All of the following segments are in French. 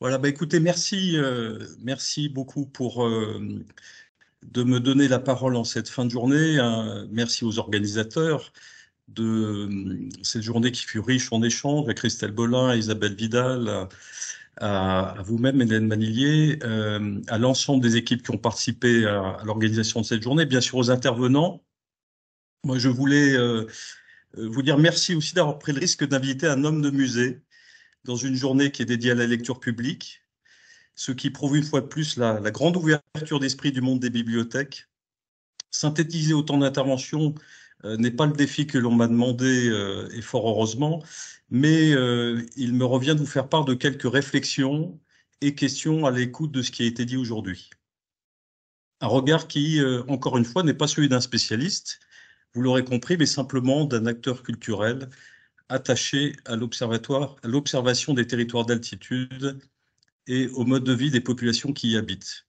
Voilà, bah écoutez, merci, euh, merci beaucoup pour euh, de me donner la parole en cette fin de journée. Euh, merci aux organisateurs de cette journée qui fut riche en échanges, à Christelle Bolin, à Isabelle Vidal, à, vous-même, Hélène Manillier, à l'ensemble des équipes qui ont participé à l'organisation de cette journée, bien sûr aux intervenants. Moi, je voulais vous dire merci aussi d'avoir pris le risque d'inviter un homme de musée dans une journée qui est dédiée à la lecture publique, ce qui prouve une fois de plus la, grande ouverture d'esprit du monde des bibliothèques. Synthétiser autant d'interventions euh, n'est pas le défi que l'on m'a demandé, euh, et fort heureusement, mais euh, il me revient de vous faire part de quelques réflexions et questions à l'écoute de ce qui a été dit aujourd'hui. Un regard qui, encore une fois, n'est pas celui d'un spécialiste, vous l'aurez compris, mais simplement d'un acteur culturel attaché à l'observatoire, à l'observation des territoires d'altitude et au mode de vie des populations qui y habitent.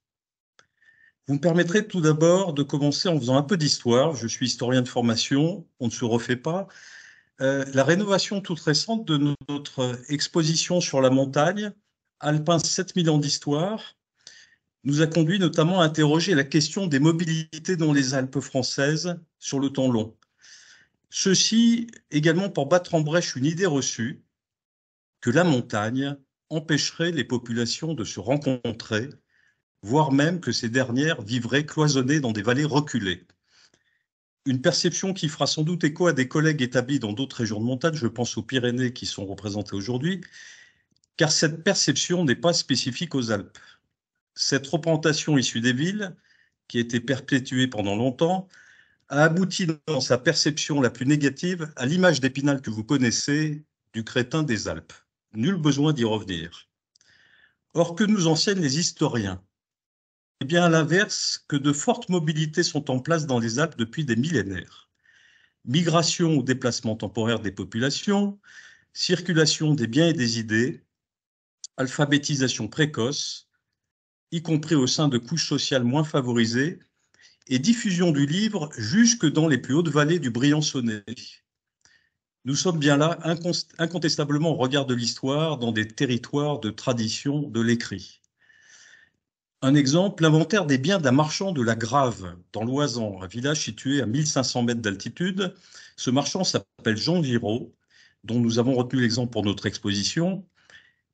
Vous me permettrez tout d'abord de commencer en faisant un peu d'histoire. Je suis historien de formation, on ne se refait pas. Euh, la rénovation toute récente de notre exposition sur la montagne, Alpin 7000 ans d'histoire, nous a conduit notamment à interroger la question des mobilités dans les Alpes françaises sur le temps long. Ceci également pour battre en brèche une idée reçue que la montagne empêcherait les populations de se rencontrer, voire même que ces dernières vivraient cloisonnées dans des vallées reculées. Une perception qui fera sans doute écho à des collègues établis dans d'autres régions de montagne, je pense aux Pyrénées qui sont représentées aujourd'hui, car cette perception n'est pas spécifique aux Alpes. Cette représentation issue des villes, qui a été perpétuée pendant longtemps, a abouti dans sa perception la plus négative à l'image d'Épinal que vous connaissez du crétin des Alpes. Nul besoin d'y revenir. Or, que nous enseignent les historiens Eh bien, à l'inverse, que de fortes mobilités sont en place dans les Alpes depuis des millénaires. Migration ou déplacement temporaire des populations, circulation des biens et des idées, alphabétisation précoce, y compris au sein de couches sociales moins favorisées, et diffusion du livre jusque dans les plus hautes vallées du Briançonnais. Nous sommes bien là, incontestablement au regard de l'histoire, dans des territoires de tradition de l'écrit. Un exemple, l'inventaire des biens d'un marchand de la Grave, dans l'Oisan, un village situé à 1500 mètres d'altitude. Ce marchand s'appelle Jean Giraud, dont nous avons retenu l'exemple pour notre exposition,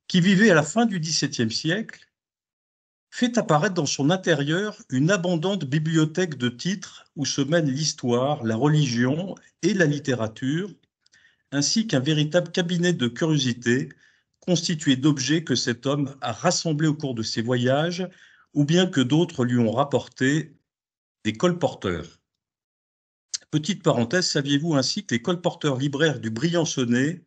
qui vivait à la fin du XVIIe siècle fait apparaître dans son intérieur une abondante bibliothèque de titres où se mêlent l'histoire, la religion et la littérature, ainsi qu'un véritable cabinet de curiosités constitué d'objets que cet homme a rassemblés au cours de ses voyages ou bien que d'autres lui ont rapportés des colporteurs. Petite parenthèse, saviez-vous ainsi que les colporteurs libraires du Briançonnet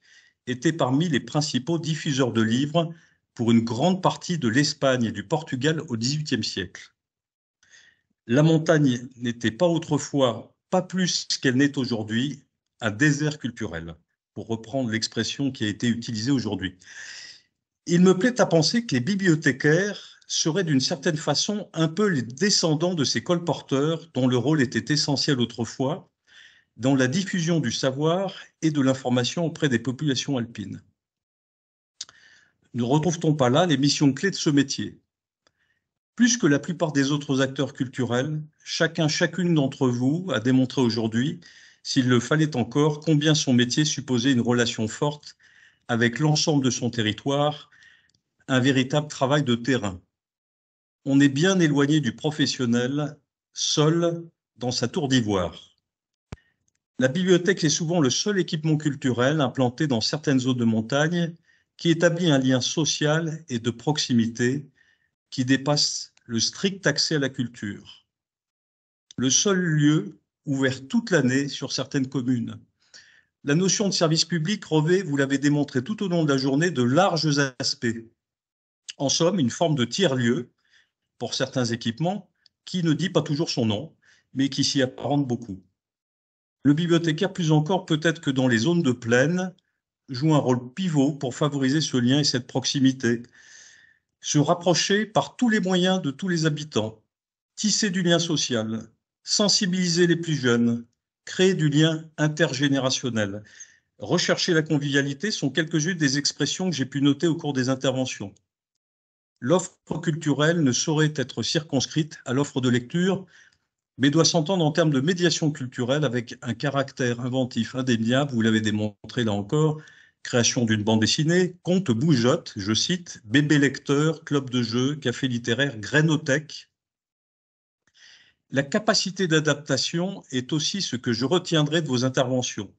étaient parmi les principaux diffuseurs de livres pour une grande partie de l'Espagne et du Portugal au XVIIIe siècle. La montagne n'était pas autrefois, pas plus qu'elle n'est aujourd'hui, un désert culturel, pour reprendre l'expression qui a été utilisée aujourd'hui. Il me plaît à penser que les bibliothécaires seraient d'une certaine façon un peu les descendants de ces colporteurs dont le rôle était essentiel autrefois dans la diffusion du savoir et de l'information auprès des populations alpines ne retrouve-t-on pas là les missions clés de ce métier Plus que la plupart des autres acteurs culturels, chacun, chacune d'entre vous a démontré aujourd'hui, s'il le fallait encore, combien son métier supposait une relation forte avec l'ensemble de son territoire, un véritable travail de terrain. On est bien éloigné du professionnel, seul dans sa tour d'ivoire. La bibliothèque est souvent le seul équipement culturel implanté dans certaines zones de montagne qui établit un lien social et de proximité qui dépasse le strict accès à la culture. Le seul lieu ouvert toute l'année sur certaines communes. La notion de service public revêt, vous l'avez démontré tout au long de la journée, de larges aspects. En somme, une forme de tiers-lieu pour certains équipements qui ne dit pas toujours son nom, mais qui s'y apparente beaucoup. Le bibliothécaire, plus encore peut-être que dans les zones de plaine, joue un rôle pivot pour favoriser ce lien et cette proximité. Se rapprocher par tous les moyens de tous les habitants, tisser du lien social, sensibiliser les plus jeunes, créer du lien intergénérationnel. Rechercher la convivialité sont quelques-unes des expressions que j'ai pu noter au cours des interventions. L'offre culturelle ne saurait être circonscrite à l'offre de lecture, mais doit s'entendre en termes de médiation culturelle avec un caractère inventif indéniable, vous l'avez démontré là encore, création d'une bande dessinée, conte bougeotte, je cite, bébé lecteur, club de jeu, café littéraire, grainothèque. La capacité d'adaptation est aussi ce que je retiendrai de vos interventions,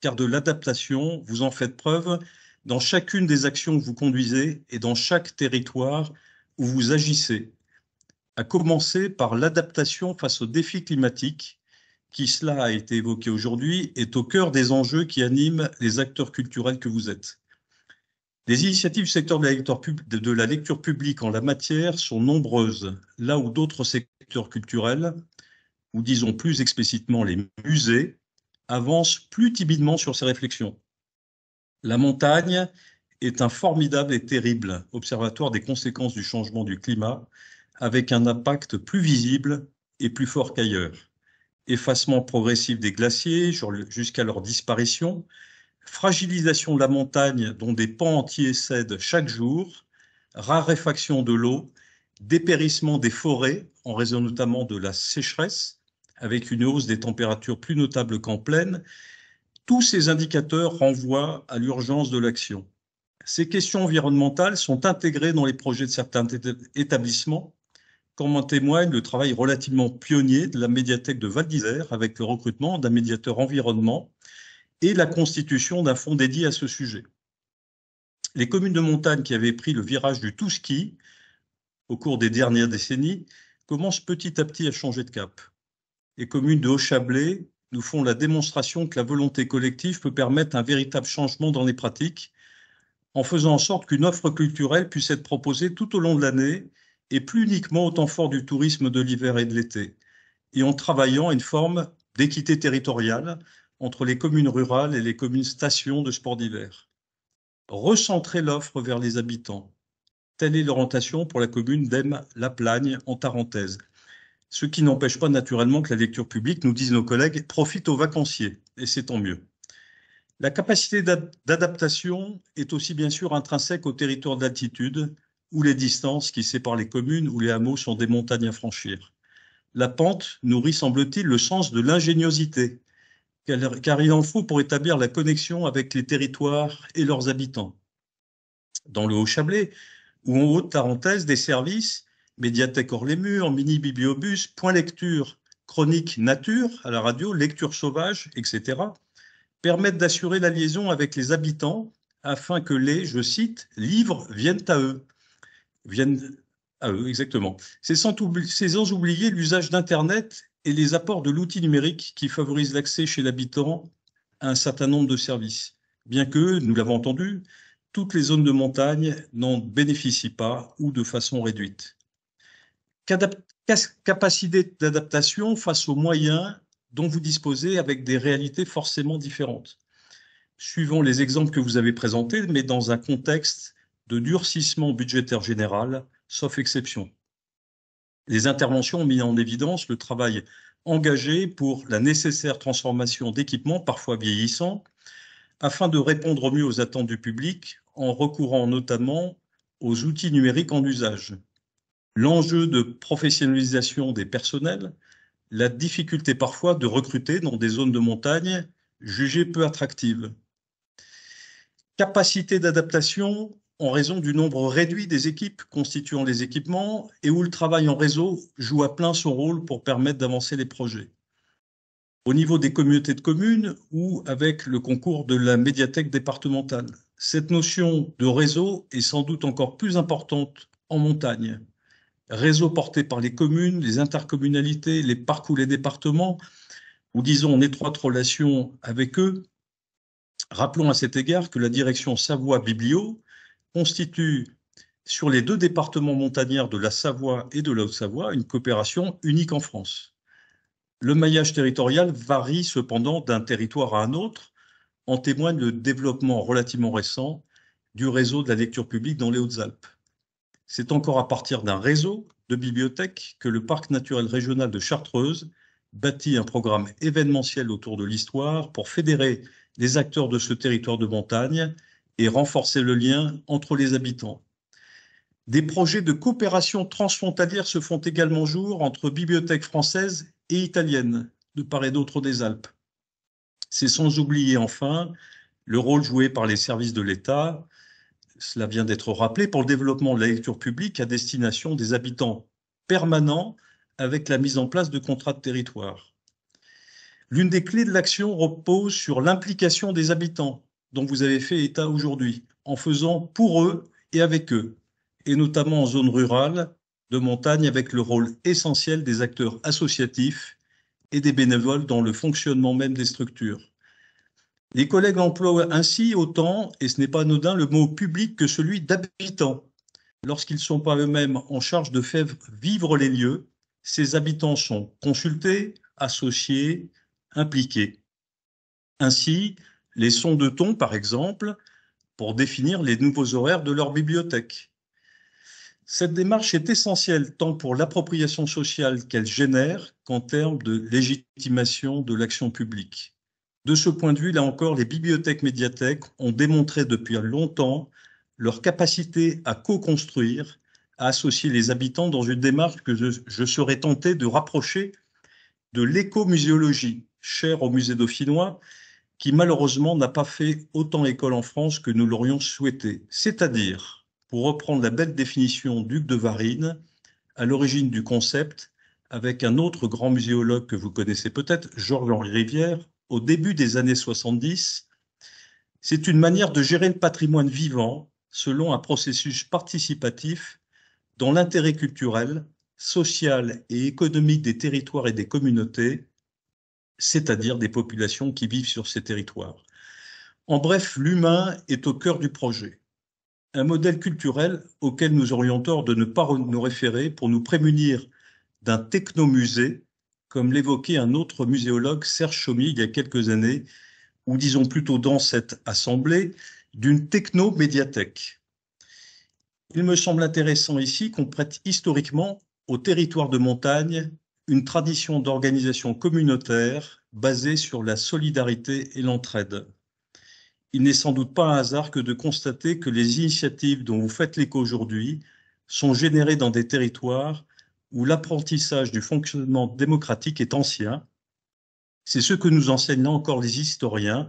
car de l'adaptation, vous en faites preuve dans chacune des actions que vous conduisez et dans chaque territoire où vous agissez, à commencer par l'adaptation face aux défis climatiques, qui, cela a été évoqué aujourd'hui, est au cœur des enjeux qui animent les acteurs culturels que vous êtes. Les initiatives du secteur de la, lecture de la lecture publique en la matière sont nombreuses, là où d'autres secteurs culturels, ou disons plus explicitement les musées, avancent plus timidement sur ces réflexions. La montagne est un formidable et terrible observatoire des conséquences du changement du climat avec un impact plus visible et plus fort qu'ailleurs. Effacement progressif des glaciers jusqu'à leur disparition, fragilisation de la montagne dont des pans entiers cèdent chaque jour, raréfaction de l'eau, dépérissement des forêts en raison notamment de la sécheresse, avec une hausse des températures plus notable qu'en plaine, tous ces indicateurs renvoient à l'urgence de l'action. Ces questions environnementales sont intégrées dans les projets de certains établissements comme en témoigne le travail relativement pionnier de la médiathèque de Val d'Isère avec le recrutement d'un médiateur environnement et la constitution d'un fonds dédié à ce sujet. Les communes de montagne qui avaient pris le virage du tout ski au cours des dernières décennies commencent petit à petit à changer de cap. Les communes de Haut-Chablais nous font la démonstration que la volonté collective peut permettre un véritable changement dans les pratiques en faisant en sorte qu'une offre culturelle puisse être proposée tout au long de l'année et plus uniquement au temps fort du tourisme de l'hiver et de l'été, et en travaillant à une forme d'équité territoriale entre les communes rurales et les communes stations de sport d'hiver. Recentrer l'offre vers les habitants. Telle est l'orientation pour la commune d'Aime-la-Plagne en Tarentaise. Ce qui n'empêche pas naturellement que la lecture publique, nous disent nos collègues, profite aux vacanciers, et c'est tant mieux. La capacité d'adaptation est aussi bien sûr intrinsèque au territoire d'altitude ou les distances qui séparent les communes ou les hameaux sont des montagnes à franchir. La pente nourrit, semble-t-il, le sens de l'ingéniosité, car il en faut pour établir la connexion avec les territoires et leurs habitants. Dans le Haut-Chablais, ou en haute parenthèse des services, médiathèque hors les murs, mini-bibliobus, point lecture, chronique nature à la radio, lecture sauvage, etc., permettent d'assurer la liaison avec les habitants afin que les, je cite, livres viennent à eux viennent à ah, eux, exactement. C'est sans, oublier l'usage d'Internet et les apports de l'outil numérique qui favorisent l'accès chez l'habitant à un certain nombre de services. Bien que, nous l'avons entendu, toutes les zones de montagne n'en bénéficient pas ou de façon réduite. Capacité d'adaptation face aux moyens dont vous disposez avec des réalités forcément différentes. Suivant les exemples que vous avez présentés, mais dans un contexte de durcissement budgétaire général, sauf exception. Les interventions ont mis en évidence le travail engagé pour la nécessaire transformation d'équipements parfois vieillissants, afin de répondre au mieux aux attentes du public en recourant notamment aux outils numériques en usage. L'enjeu de professionnalisation des personnels, la difficulté parfois de recruter dans des zones de montagne jugées peu attractives. Capacité d'adaptation en raison du nombre réduit des équipes constituant les équipements et où le travail en réseau joue à plein son rôle pour permettre d'avancer les projets. Au niveau des communautés de communes ou avec le concours de la médiathèque départementale, cette notion de réseau est sans doute encore plus importante en montagne. Réseau porté par les communes, les intercommunalités, les parcs ou les départements, ou disons en étroite relation avec eux. Rappelons à cet égard que la direction Savoie Biblio, constitue sur les deux départements montagnards de la Savoie et de la Haute-Savoie une coopération unique en France. Le maillage territorial varie cependant d'un territoire à un autre, en témoigne le développement relativement récent du réseau de la lecture publique dans les Hautes-Alpes. C'est encore à partir d'un réseau de bibliothèques que le Parc naturel régional de Chartreuse bâtit un programme événementiel autour de l'histoire pour fédérer les acteurs de ce territoire de montagne et renforcer le lien entre les habitants. Des projets de coopération transfrontalière se font également jour entre bibliothèques françaises et italiennes, de part et d'autre des Alpes. C'est sans oublier enfin le rôle joué par les services de l'État, cela vient d'être rappelé, pour le développement de la lecture publique à destination des habitants permanents avec la mise en place de contrats de territoire. L'une des clés de l'action repose sur l'implication des habitants dont vous avez fait état aujourd'hui, en faisant pour eux et avec eux, et notamment en zone rurale, de montagne, avec le rôle essentiel des acteurs associatifs et des bénévoles dans le fonctionnement même des structures. Les collègues emploient ainsi autant, et ce n'est pas anodin, le mot public que celui d'habitant. Lorsqu'ils ne sont pas eux-mêmes en charge de faire vivre les lieux, ces habitants sont consultés, associés, impliqués. Ainsi, les sons de ton, par exemple, pour définir les nouveaux horaires de leur bibliothèque. Cette démarche est essentielle tant pour l'appropriation sociale qu'elle génère qu'en termes de légitimation de l'action publique. De ce point de vue, là encore, les bibliothèques médiathèques ont démontré depuis longtemps leur capacité à co-construire, à associer les habitants dans une démarche que je, serais tenté de rapprocher de l'écomuséologie, chère au musée dauphinois, qui malheureusement n'a pas fait autant école en France que nous l'aurions souhaité. C'est-à-dire, pour reprendre la belle définition d'Hugues de Varine, à l'origine du concept, avec un autre grand muséologue que vous connaissez peut-être, Georges-Henri Rivière, au début des années 70, c'est une manière de gérer le patrimoine vivant selon un processus participatif dont l'intérêt culturel, social et économique des territoires et des communautés, c'est-à-dire des populations qui vivent sur ces territoires. En bref, l'humain est au cœur du projet. Un modèle culturel auquel nous aurions tort de ne pas nous référer pour nous prémunir d'un technomusée, comme l'évoquait un autre muséologue, Serge Chaumy, il y a quelques années, ou disons plutôt dans cette assemblée, d'une technomédiathèque. Il me semble intéressant ici qu'on prête historiquement au territoire de montagne une tradition d'organisation communautaire basée sur la solidarité et l'entraide. Il n'est sans doute pas un hasard que de constater que les initiatives dont vous faites l'écho aujourd'hui sont générées dans des territoires où l'apprentissage du fonctionnement démocratique est ancien. C'est ce que nous enseignent encore les historiens,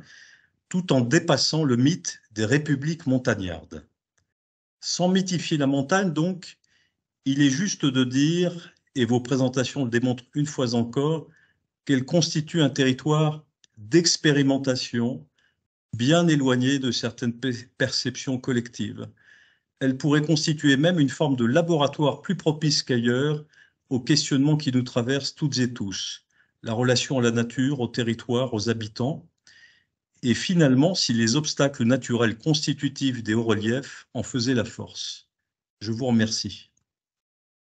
tout en dépassant le mythe des républiques montagnardes. Sans mythifier la montagne, donc, il est juste de dire et vos présentations le démontrent une fois encore, qu'elle constitue un territoire d'expérimentation bien éloigné de certaines perceptions collectives. Elle pourrait constituer même une forme de laboratoire plus propice qu'ailleurs aux questionnements qui nous traversent toutes et tous, la relation à la nature, au territoire, aux habitants. Et finalement, si les obstacles naturels constitutifs des hauts-reliefs en faisaient la force. Je vous remercie.